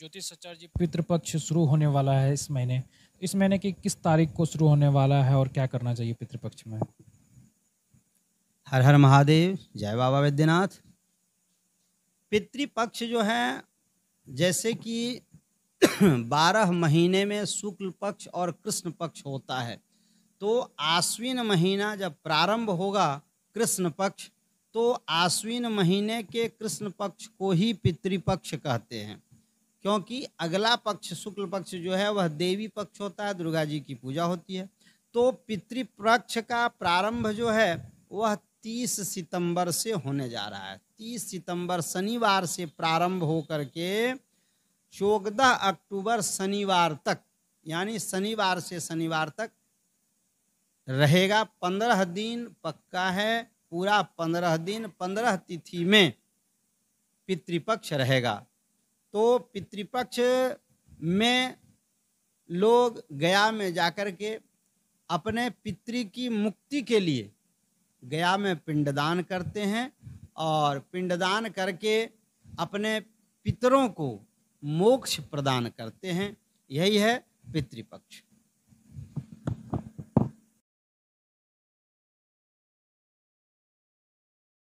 ज्योतिष सचार जी पितृपक्ष शुरू होने वाला है इस महीने तो इस महीने की किस तारीख को शुरू होने वाला है और क्या करना चाहिए पितृपक्ष में हर हर महादेव जय बाबा वैद्यनाथ पितृपक्ष जो है जैसे कि बारह महीने में शुक्ल पक्ष और कृष्ण पक्ष होता है तो आश्विन महीना जब प्रारंभ होगा कृष्ण पक्ष तो आश्विन महीने के कृष्ण पक्ष को ही पितृपक्ष कहते हैं क्योंकि अगला पक्ष शुक्ल पक्ष जो है वह देवी पक्ष होता है दुर्गा जी की पूजा होती है तो पितृपक्ष का प्रारंभ जो है वह तीस सितंबर से होने जा रहा है तीस सितंबर शनिवार से प्रारंभ होकर के चौदह अक्टूबर शनिवार तक यानी शनिवार से शनिवार तक रहेगा पंद्रह दिन पक्का है पूरा पंद्रह दिन पंद्रह तिथि में पितृपक्ष रहेगा तो पितृपक्ष में लोग गया में जाकर के अपने पितृ की मुक्ति के लिए गया में पिंडदान करते हैं और पिंडदान करके अपने पितरों को मोक्ष प्रदान करते हैं यही है पितृपक्ष